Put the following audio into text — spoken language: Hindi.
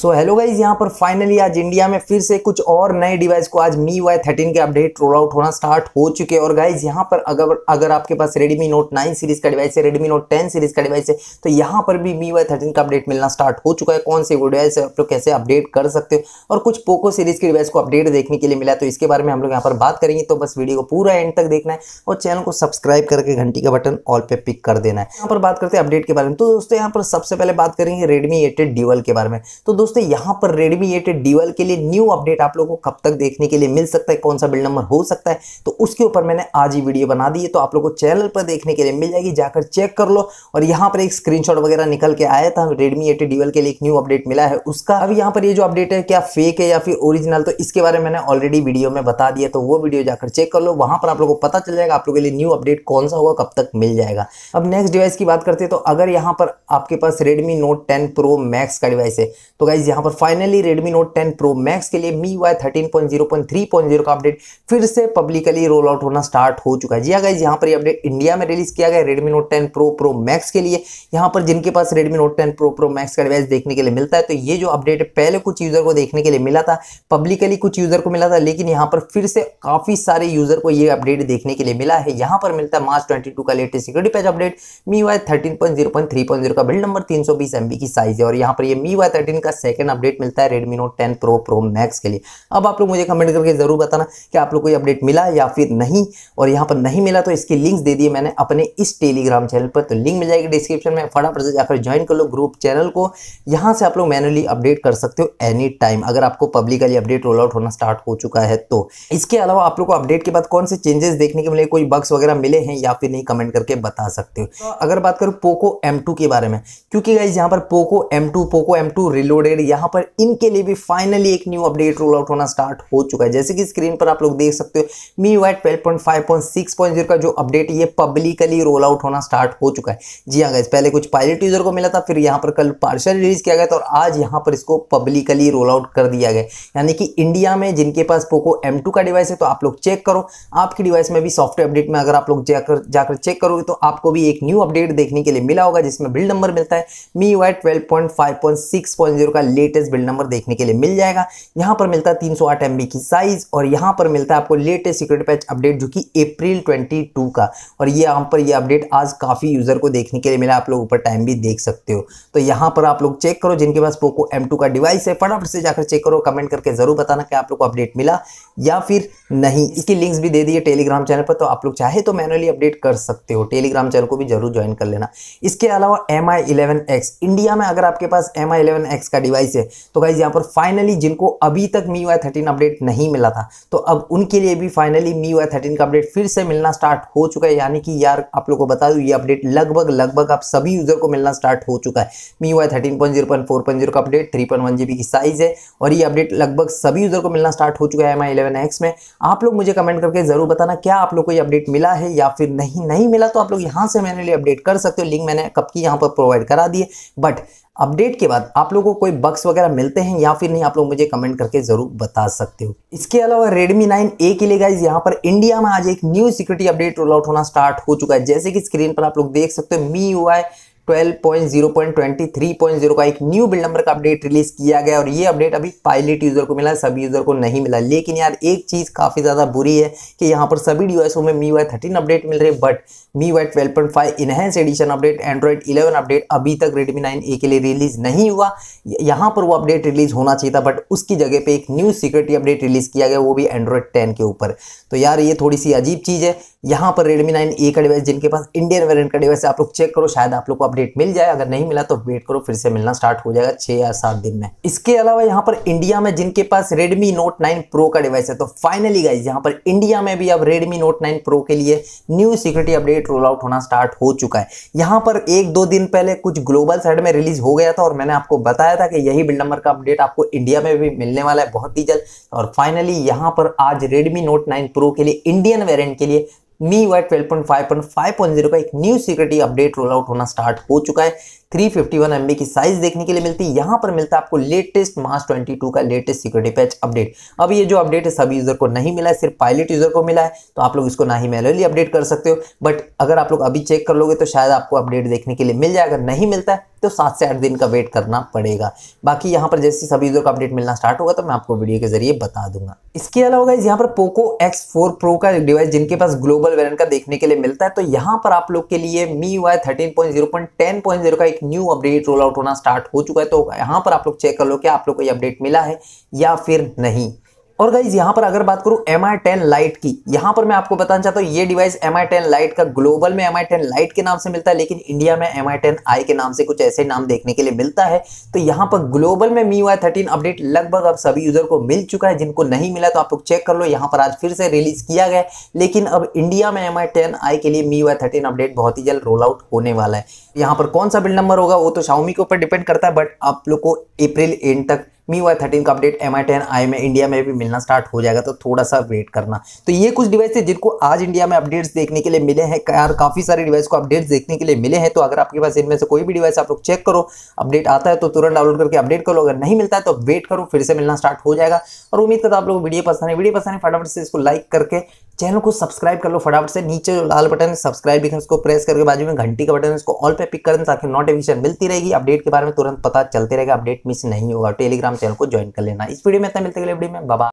सो हेलो गाइज यहाँ पर फाइनली आज इंडिया में फिर से कुछ और नए डिवाइस को आज मी वाई थर्टीन के अपडेट रोल आउट होना स्टार्ट हो चुके हैं और गाइज यहाँ पर अगर अगर आपके पास रेडमी नोट 9 सीरीज का डिवाइस है रेडमी नोट 10 सीरीज का डिवाइस है तो यहाँ पर भी मी वाई थर्टीन का अपडेट मिलना स्टार्ट हो चुका है कौन से वो डिवाइस आप लोग कैसे अपडेट कर सकते हो और कुछ पोको सीरीज के डिवाइस को अपडेट देखने के लिए मिला तो इसके बारे में हम लोग यहाँ पर बात करेंगे तो बस वीडियो को पूरा एंड तक देखना है और चैनल को सब्सक्राइब करके घंटी का बटन ऑल पे पिक कर देना है यहाँ पर बात करते हैं अपडेट के बारे में तो दोस्तों यहाँ पर सबसे पहले बात करेंगे रेडमी एटेड ड्यूअल के बारे में तो दोस्तों दोस्तों यहाँ पर Redmi 8 डीवल के लिए न्यू अपडेट आप लोगों को कब तक देखने के लिए मिल सकता है कौन सा बिल्ड नंबर हो सकता है तो उसके ऊपर मैंने आज ही वीडियो बना दी है तो आप लोगों को चैनल पर देखने के लिए मिल जाएगी जाकर चेक कर लो और यहाँ पर एक स्क्रीनशॉट वगैरह निकल के आया था रेडमी एट डीवल के लिए एक न्यू अपडेट मिला है उसका अब यहाँ पर ये जो अपडेट है क्या फेक है या फिर ओरिजिनल तो इसके बारे में मैंने ऑलरेडी वीडियो में बता दिया तो वो वीडियो जाकर चेक कर लो वहाँ पर आप लोग को पता चल जाएगा आप लोगों के लिए न्यू अपडेट कौन सा होगा कब तक मिल जाएगा अब नेक्स्ट डिवाइस की बात करते हैं तो अगर यहाँ पर आपके पास Redmi note ten pro max का डिवाइस है तो गाइज गाइज यहाँ पर finally Redmi note ten pro max के लिए MIUI thirteen point point point zero zero three का अपडेट फिर से पब्लिकली रोल आउट होना स्टार्ट हो चुका है जी गाइज हाँ यहाँ पर ये अपडेट इंडिया में रिलीज किया गया Redmi note ten pro pro max के लिए यहाँ पर जिनके पास Redmi note ten pro pro max का डिवाइस देखने के लिए मिलता है तो ये जो अपडेट पहले कुछ यूजर को देखने के लिए मिला था पब्लिकली कुछ यूजर को मिला था लेकिन यहाँ पर फिर से काफी सारे यूजर को ये अपडेट देखने के लिए मिला है यहाँ पर मिलता है मार्च ट्वेंटी का latest security patch update MIUI thirteen का बिल्ड नंबर तीन सौ की साइज है और यहाँ पर ये मी वाई थर्टीन का सेकंड अपडेट मिलता है Redmi note 10 pro pro max के लिए अब आप लोग मुझे कमेंट करके ज़रूर बताना कि आप लोग कोई अपडेट मिला या फिर नहीं और यहाँ पर नहीं मिला तो इसकी लिंक्स दे दिए मैंने अपने इस टेलीग्राम चैनल पर तो लिंक मिल जाएगी डिस्क्रिप्शन में फटाफट से जाकर ज्वाइन कर लो ग्रुप चैनल को यहाँ से आप लोग मैनुअली अपडेट कर सकते हो एनी टाइम अगर आपको पब्लिकली अपडेट रोल आउट होना स्टार्ट हो चुका है तो इसके अलावा आप लोग को अपडेट के बाद कौन से चेंजेस देखने के मिले कोई बग्स वगैरह मिले हैं या फिर नहीं कमेंट करके बता सकते हो अगर बात करूँ पोको एम के बारे में क्योंकि यहाँ पर Poco M two Poco M two related यहां पर इनके लिए भी फाइनली एक न्यू अपडेट रोल आउट होना स्टार्ट हो चुका है जैसे कि स्क्रीन पर आप लोग देख सकते हो MIUI twelve point five point six point zero का जो अपडेट ये पब्लिकली रोल आउट होना स्टार्ट हो चुका है जी हाँ गैस पहले कुछ पायलट यूजर को मिला था फिर यहाँ पर कल पार्शल रिलीज किया गया था और आज यहाँ पर इसको पब्लिकली रोल आउट कर दिया गया यानी कि इंडिया में जिनके पास पोको एम का डिवाइस है तो आप लोग चेक करो आपकी डिवाइस में भी सॉफ्टवेयर अपडेट में अगर आप लोग जाकर जाकर चेक करोगे तो आपको भी एक न्यू अपडेट देखने के लिए मिला होगा जिसमें बिल्ड नंबर मिलता है MIUI twelve point five point six point zero का लेटेस्ट बिल्ड नंबर देखने के लिए मिल जाएगा यहां पर मिलता है तीन सौ आठ एमबी की साइज और यहां पर मिलता है आपको लेटेस्ट सिक्योरिटी पैच अपडेट जो कि अप्रैल 22 का और ये यहां पर ये अपडेट आज काफ़ी यूज़र को देखने के लिए मिला आप लोग ऊपर टाइम भी देख सकते हो तो यहां पर आप लोग चेक करो जिनके पास पोको एम का डिवाइस है फटाफट से जाकर चेक करो कमेंट करके ज़रूर बताना कि आप लोग को अपडेट मिला या फिर नहीं इसकी लिंक्स भी दे दिए टेलीग्राम चैनल पर तो आप लोग चाहे तो मैनुअली अपडेट कर सकते हो टेलीग्राम चैनल को भी जरूर ज्वाइन कर लेना इसके अलावा M I eleven X India में अगर आपके पास एम आई इलेवन एक्स का डिवाइस जुलाई है तो गाइज यहाँ पर फाइनली जिनको अभी तक मी वाई थर्टीन अपडेट नहीं मिला था तो अब उनके लिए भी फाइनली मी वाई थर्टीन का अपडेट फिर से मिलना स्टार्ट हो चुका है यानी कि यार आप लोग को बता दूँ ये अपडेट लगभग लगभग आप सभी यूज़र को मिलना स्टार्ट हो चुका है MIUI thirteen point zero point four point zero का update three point one G B की साइज़ है और ये अपडेट लगभग सभी यूज़र को मिलना स्टार्ट हो चुका है एम आई इलेवन एक्स में आप लोग मुझे कमेंट करके ज़रूर बताना क्या आप लोग को ये अपडेट मिला है या फिर नहीं नहीं मिला तो आप लोग यहाँ से मैंने लिए अपडेट कर सकते हो लिंक मैंने कब की यहाँ पर प्रोवाइड करा दी बट अपडेट के बाद आप लोगों को कोई बक्स वगैरह मिलते हैं या फिर नहीं आप लोग मुझे कमेंट करके ज़रूर बता सकते हो इसके अलावा रेडमी नाइन ए के लिए गाइज यहाँ पर इंडिया में आज एक new security update roll out होना स्टार्ट हो चुका है जैसे कि स्क्रीन पर आप लोग देख सकते हो मी यू आई 12.0.23.0 का एक न्यू बिल्ड नंबर का अपडेट रिलीज किया गया और ये अपडेट अभी पायलट यूज़र को मिला सभी यूज़र को नहीं मिला लेकिन यार एक चीज़ काफ़ी ज़्यादा बुरी है कि यहाँ पर सभी डी में मी वाई थर्टीन अपडेट मिल रहे but MIUI twelve point five enhanced edition update android eleven update अभी तक रेडमी नाइन ए के लिए रिलीज़ नहीं हुआ यहाँ पर वो अपडेट रिलीज़ होना चाहिए था बट उसकी जगह पर एक न्यू सिक्योरिटी अपडेट रिलीज़ किया गया वो भी एंड्रॉयड टेन के ऊपर तो यार ये थोड़ी सी अजीब चीज़ है यहाँ पर Redmi 9A का डिवाइस जिनके पास इंडियन वेरिएंट का डिवाइस है आप लोग चेक करो शायद आप लोग को अपडेट मिल जाए अगर नहीं मिला तो वेट करो फिर से मिलना स्टार्ट हो जाएगा छः या सात दिन में इसके अलावा यहाँ पर इंडिया में जिनके पास Redmi Note 9 Pro का डिवाइस है तो फाइनली गाइज यहाँ पर इंडिया में भी अब Redmi Note 9 Pro के लिए new security update roll out होना स्टार्ट हो चुका है यहाँ पर एक दो दिन पहले कुछ ग्लोबल साइड में रिलीज हो गया था और मैंने आपको बताया था कि यही बिल्ड नंबर का अपडेट आपको इंडिया में भी मिलने वाला है बहुत ही जल्द और फाइनली यहाँ पर आज रेडमी नोट नाइन प्रो के लिए इंडियन वेरियंट के लिए MIUI twelve point five point five point zero का एक new security update roll out होना स्टार्ट हो चुका है थ्री फिफ्टी वन एमबी की साइज देखने के लिए मिलती है यहाँ पर मिलता है आपको लेटेस्ट मार्च ट्वेंटी टू का लेटेस्ट सिक्योरिटी पैच अपडेट अब ये जो अपडेट है सभी यूजर को नहीं मिला है सिर्फ पायलट यूजर को मिला है तो आप लोग इसको ना ही मैनुअली अपडेट कर सकते हो बट अगर आप लोग अभी चेक कर लोगे तो शायद आपको अपडेट देखने के लिए मिल जाए अगर नहीं मिलता है तो सात से आठ दिन का वेट करना पड़ेगा बाकी यहाँ पर जैसे सभी यूजर का अपडेट मिलना स्टार्ट होगा तो मैं आपको वीडियो के जरिए बता दूंगा इसके अलावा इस यहाँ पर पोको एक्स फोर प्रो का डिवाइस जिनके पास ग्लोबल वेरियंट का देखने के लिए मिलता है तो यहाँ पर आप लोग के लिए MIUI thirteen point zero point ten point zero का एक एक न्यू अपडेट रोल आउट होना स्टार्ट हो चुका है तो यहाँ पर आप लोग चेक कर लो कि आप लोग को ये अपडेट मिला है या फिर नहीं और गाइज यहाँ पर अगर बात करूँ एम आई टेन लाइट की यहाँ पर मैं आपको बताना चाहता हूँ ये device M I ten lite का ग्लोबल में एम आई टेन लाइट के नाम से मिलता है लेकिन इंडिया में एम आई टेन आई के नाम से कुछ ऐसे नाम देखने के लिए मिलता है तो यहाँ पर ग्लोबल में मी वाई थर्टीन अपडेट लगभग अब सभी यूजर को मिल चुका है जिनको नहीं मिला तो आप लोग चेक कर लो यहाँ पर आज फिर से रिलीज किया गया लेकिन अब इंडिया में एम आई टेन आई के लिए मी वाई थर्टीन अपडेट बहुत ही जल्द रोल आउट होने वाला है यहाँ पर कौन सा बिल्ड नंबर होगा वो तो शाउमी के ऊपर डिपेंड करता है बट आप लोग को अप्रैल एंड तक मी वाई थर्टीन का update M I ten I में इंडिया में भी मिलना स्टार्ट हो जाएगा तो थोड़ा सा वेट करना तो ये कुछ डिवाइस थे जिनको आज इंडिया में अपडेट्स देखने के लिए मिले हैं यार काफ़ी सारे डिवाइस को अपडेट्स देखने के लिए मिले हैं तो अगर आपके पास इनमें से कोई भी डिवाइस आप लोग चेक करो अपडेट आता है तो तुरंत डाउनलोड करके अपडेट करो अगर नहीं मिलता है तो वेट करो फिर से मिलना स्टार्ट हो जाएगा और उम्मीद करता आप लोग वीडियो पसंद है वीडियो पसंद है फटाफट से इसको लाइक करके चैनल को सब्सक्राइब कर लो फटाफट से नीचे जो लाल बटन है सब्सक्राइब भी उसको प्रेस करके बाजू में घंटी का बटन है उसको ऑल पे पिक कर दें ताकि नोटिफिकेशन मिलती रहेगी अपडेट के बारे में तुरंत पता चलते रहेगा अपडेट मिस नहीं होगा टेलीग्राम चैनल को ज्वाइन कर लेना इस वीडियो में इतना मिलते अगले वीडियो में बाबा